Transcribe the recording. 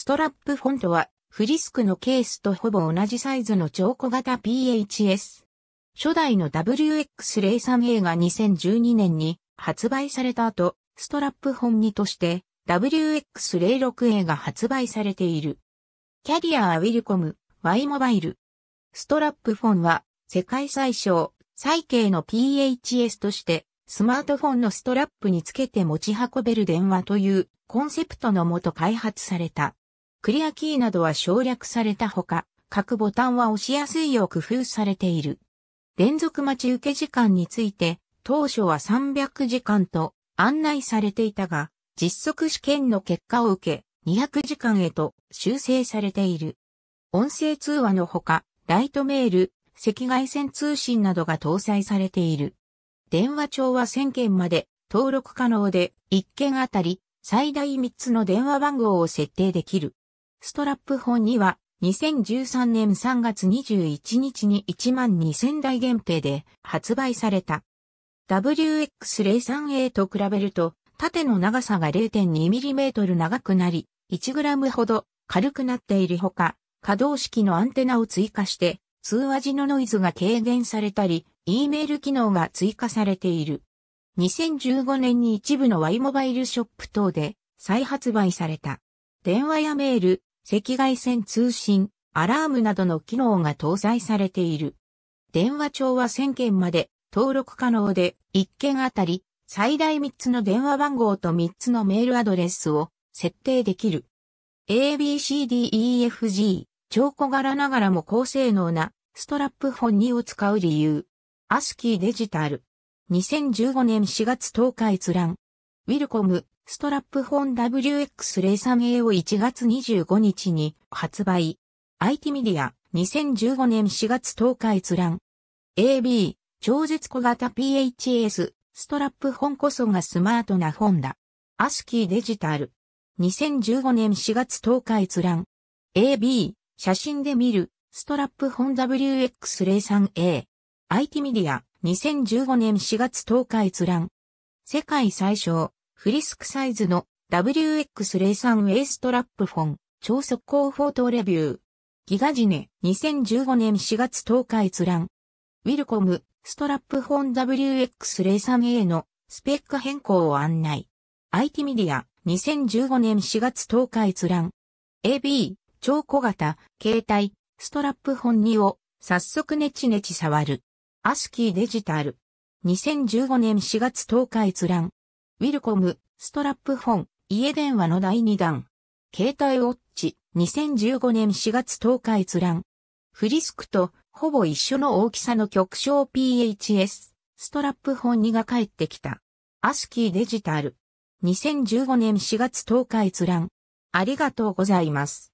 ストラップフォントは、フリスクのケースとほぼ同じサイズの超小型 PHS。初代の WX03A が2012年に発売された後、ストラップ本にとして WX06A が発売されている。キャリアはウィルコム、Y モバイル。ストラップフォンは世界最小、最軽の PHS としてスマートフォンのストラップにつけて持ち運べる電話というコンセプトのもと開発された。クリアキーなどは省略されたほか、各ボタンは押しやすいよう工夫されている。連続待ち受け時間について、当初は300時間と案内されていたが、実測試験の結果を受け、200時間へと修正されている。音声通話のほか、ライトメール、赤外線通信などが搭載されている。電話帳は1000件まで登録可能で、1件あたり最大3つの電話番号を設定できる。ストラップ本には、2013年3月21日に1万2000台限定で発売された。w x 0 3 a と比べると、縦の長さが 0.2mm 長くなり、1g ほど軽くなっているほか、可動式のアンテナを追加して、通話時のノイズが軽減されたり、E メール機能が追加されている。2015年に一部の Y モバイルショップ等で再発売された。電話やメール、赤外線通信、アラームなどの機能が搭載されている。電話帳は1000件まで登録可能で、1件あたり最大3つの電話番号と3つのメールアドレスを設定できる。ABCDEFG、超小柄ながらも高性能なストラップフォン2を使う理由。ASCII デジタル。2015年4月10日閲覧。ウィルコム、ストラップ本 WX03A を1月25日に発売。IT メディア、2015年4月10日閲覧。AB、超絶小型 PHS、ストラップ本こそがスマートな本だ。アスキーデジタル。2015年4月10日閲覧。AB、写真で見る、ストラップ本 WX03A。IT メディア、2015年4月10日閲覧。世界最小。フリスクサイズの WX03 A ストラップフォン、超速攻フォートレビュー。ギガジネ、2015年4月10日閲覧。ウィルコム、ストラップフォン WX03A のスペック変更を案内。IT メディア、2015年4月10日閲覧。AB、超小型、携帯、ストラップフォン2を早速ネチネチ触る。アスキーデジタル。2015年4月10日閲覧。ウィルコム、ストラップフォン、家電話の第2弾。携帯ウォッチ、2015年4月10日閲覧。フリスクとほぼ一緒の大きさの極小 PHS、ストラップフォン2が帰ってきた。アスキーデジタル。2015年4月10日閲覧。ありがとうございます。